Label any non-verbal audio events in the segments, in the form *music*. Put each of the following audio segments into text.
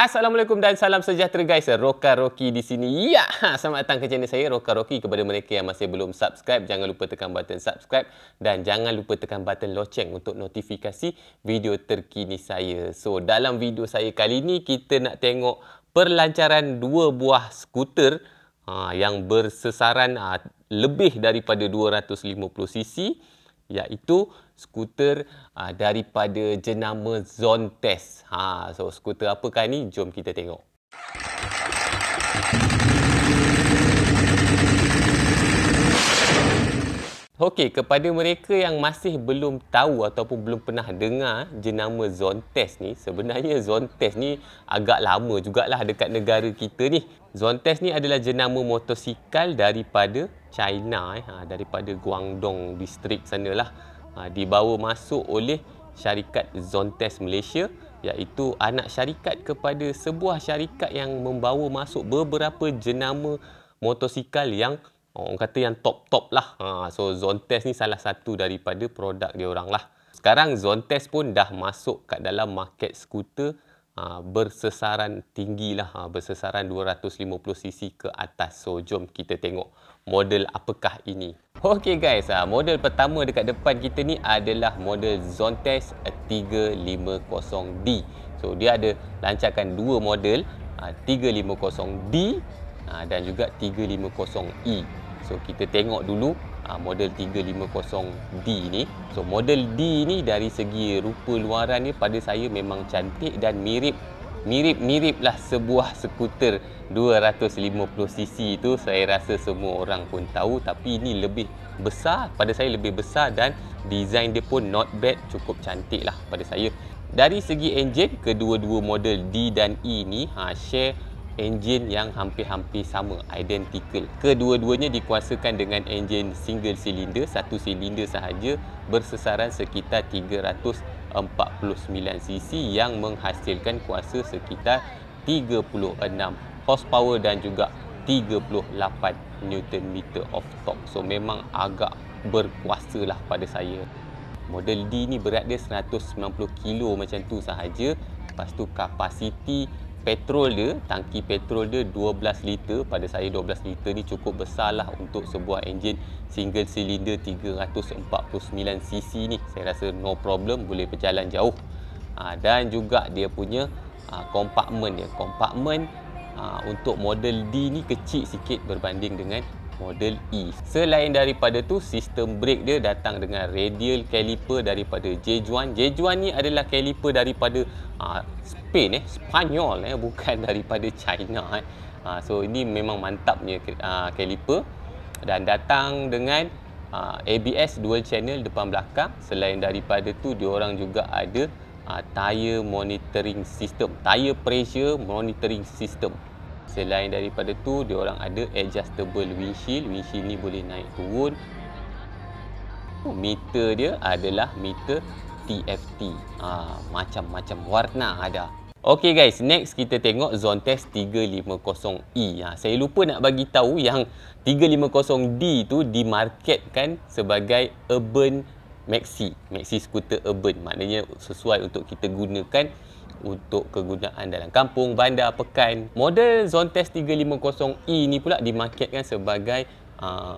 Assalamualaikum dan salam sejahtera guys. Roka Roki di sini. Ya, ha, selamat datang ke channel saya Roka Roki. Kepada mereka yang masih belum subscribe, jangan lupa tekan button subscribe dan jangan lupa tekan button loceng untuk notifikasi video terkini saya. So, dalam video saya kali ini kita nak tengok perlancaran dua buah skuter ha, yang bersesaran ha, lebih daripada 250 cc iaitu skuter uh, daripada jenama Zontes. Ha, so skuter apakah ni? Jom kita tengok. Okey, kepada mereka yang masih belum tahu ataupun belum pernah dengar jenama Zontes ni, sebenarnya Zontes ni agak lama jugalah dekat negara kita ni. Zontes ni adalah jenama motosikal daripada China, eh, ha, daripada Guangdong District sana lah. Ha, dibawa masuk oleh syarikat Zontes Malaysia iaitu anak syarikat kepada sebuah syarikat yang membawa masuk beberapa jenama motosikal yang Orang kata yang top-top lah. Ha, so zone test ni salah satu daripada produk dia orang lah. Sekarang zone test pun dah masuk kat dalam market skuter ha, bersesaran tinggi lah. Ha, bersesaran 250cc ke atas. So jom kita tengok model apakah ini. Okay guys, ha, model pertama dekat depan kita ni adalah model zone test 350D. So dia ada lancarkan dua model ha, 350D ha, dan juga 350E. So kita tengok dulu uh, model 350D ni. So model D ni dari segi rupa luaran ni pada saya memang cantik dan mirip mirip-mirip lah sebuah skuter 250cc tu saya rasa semua orang pun tahu tapi ini lebih besar pada saya lebih besar dan design dia pun not bad cukup cantik lah pada saya dari segi engine kedua-dua model D dan E ni ha, share enjin yang hampir-hampir sama identical kedua-duanya dikuasakan dengan enjin single silinder satu silinder sahaja bersesaran sekitar 349 cc yang menghasilkan kuasa sekitar 36 horsepower dan juga 38 newton meter of torque so memang agak berkuasa lah pada saya model D ni berat dia 190 kilo macam tu sahaja lepas tu kapasiti petrol dia, tangki petrol dia 12 liter pada saya 12 liter ni cukup besar lah untuk sebuah enjin single silinder 349cc ni saya rasa no problem boleh berjalan jauh ha, dan juga dia punya ha, compartment dia compartment ha, untuk model D ni kecil sikit berbanding dengan model E. Selain daripada tu, sistem brake dia datang dengan radial caliper daripada Jejuan. Jejuan ni adalah caliper daripada uh, Spain eh, Spanyol eh, bukan *laughs* daripada China eh. Uh, so ini memang mantapnya uh, caliper dan datang dengan uh, ABS dual channel depan belakang. Selain daripada tu, diorang juga ada uh, tire monitoring system, tire pressure monitoring system. Selain daripada tu, dia orang ada adjustable windshield. Windshield ni boleh naik turun. Meter dia adalah meter TFT. Ha, macam-macam ha, warna ada. Okay guys, next kita tengok zone test 350E. Ha, saya lupa nak bagi tahu yang 350D tu dimarketkan sebagai urban maxi. Maxi skuter urban. Maknanya sesuai untuk kita gunakan untuk kegunaan dalam kampung, bandar, pekan. Model Zontes 350E ni pula dimarketkan sebagai uh,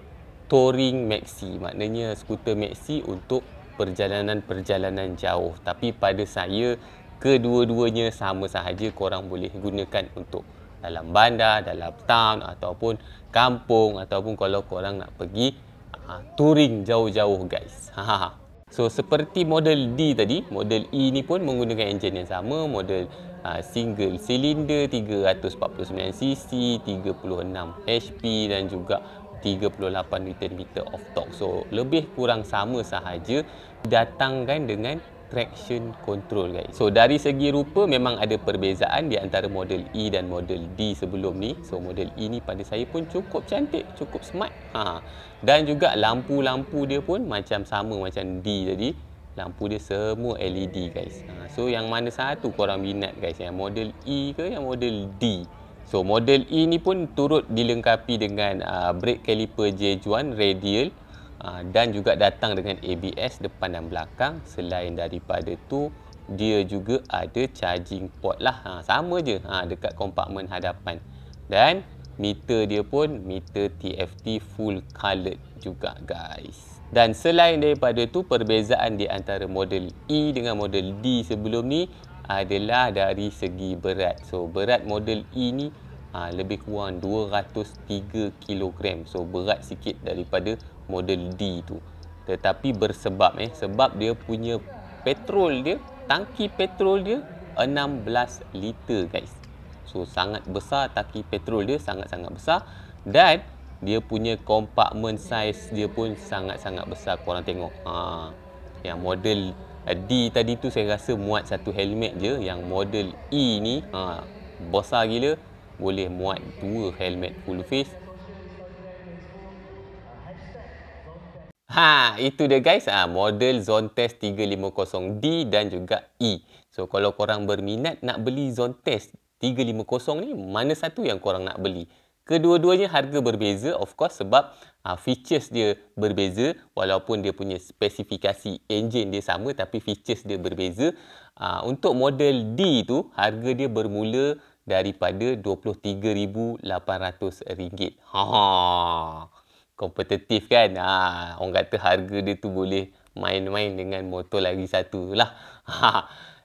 touring maxi. Maknanya skuter maxi untuk perjalanan-perjalanan jauh. Tapi pada saya, kedua-duanya sama sahaja korang boleh gunakan untuk dalam bandar, dalam town ataupun kampung ataupun kalau korang nak pergi uh, touring jauh-jauh guys. Ha *laughs* So seperti model D tadi, model E ni pun menggunakan enjin yang sama, model uh, single silinder 349cc, 36 HP dan juga 38 Nm of torque. So lebih kurang sama sahaja datangkan dengan traction control guys. So dari segi rupa memang ada perbezaan di antara model E dan model D sebelum ni. So model E ni pada saya pun cukup cantik, cukup smart. Ha. Dan juga lampu-lampu dia pun macam sama macam D tadi. Lampu dia semua LED guys. Ha. So yang mana satu korang minat guys? Yang model E ke yang model D? So model E ni pun turut dilengkapi dengan uh, brake caliper J1 radial Ah, dan juga datang dengan ABS depan dan belakang selain daripada tu dia juga ada charging port lah ha, sama je ha, dekat kompartmen hadapan dan meter dia pun meter TFT full coloured juga guys dan selain daripada tu perbezaan di antara model E dengan model D sebelum ni adalah dari segi berat so berat model E ni ha, lebih kurang 203 kg so berat sikit daripada model D tu tetapi bersebab eh sebab dia punya petrol dia tangki petrol dia 16 liter guys so sangat besar tangki petrol dia sangat-sangat besar dan dia punya compartment size dia pun sangat-sangat besar korang tengok ha, yang model eh, D tadi tu saya rasa muat satu helmet je yang model E ni ha, besar gila boleh muat dua helmet full face Ha, itu dia guys. ha, model Zontes 350D dan juga E. So kalau korang berminat nak beli Zontes 350 ni, mana satu yang korang nak beli? Kedua-duanya harga berbeza of course sebab uh, features dia berbeza walaupun dia punya spesifikasi engine dia sama tapi features dia berbeza. Uh, untuk model D tu harga dia bermula daripada RM23,800. Ha ha kompetitif kan. Ha, orang kata harga dia tu boleh main-main dengan motor lagi satu lah. Ha.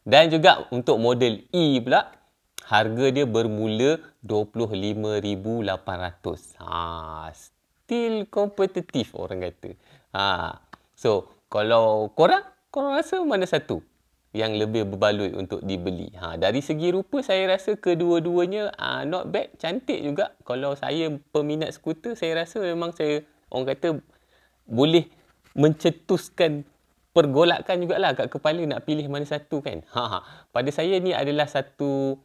Dan juga untuk model E pula, harga dia bermula RM25,800. Ha, still kompetitif orang kata. Ha. So, kalau korang, korang rasa mana satu? yang lebih berbaloi untuk dibeli. Ha, dari segi rupa saya rasa kedua-duanya uh, not bad, cantik juga. Kalau saya peminat skuter, saya rasa memang saya orang kata boleh mencetuskan pergolakan juga lah. kat kepala nak pilih mana satu kan. Ha, ha. Pada saya ni adalah satu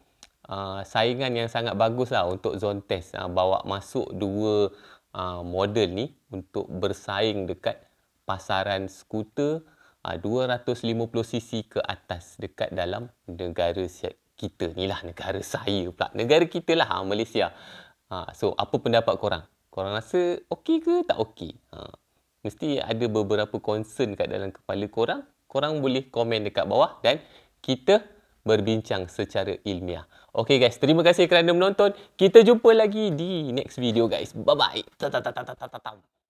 uh, saingan yang sangat bagus lah untuk zon test. Uh, bawa masuk dua uh, model ni untuk bersaing dekat pasaran skuter 250 ah, cc ke atas dekat dalam negara kita ni lah negara *laughs* saya pula negara kita lah ah, Malaysia ha, so apa pendapat korang korang rasa OK ke tak OK? ha, mesti ada beberapa concern kat dalam kepala korang korang boleh komen dekat bawah dan kita berbincang secara ilmiah. Okey guys, terima kasih kerana menonton. Kita jumpa lagi di next video guys. Bye bye.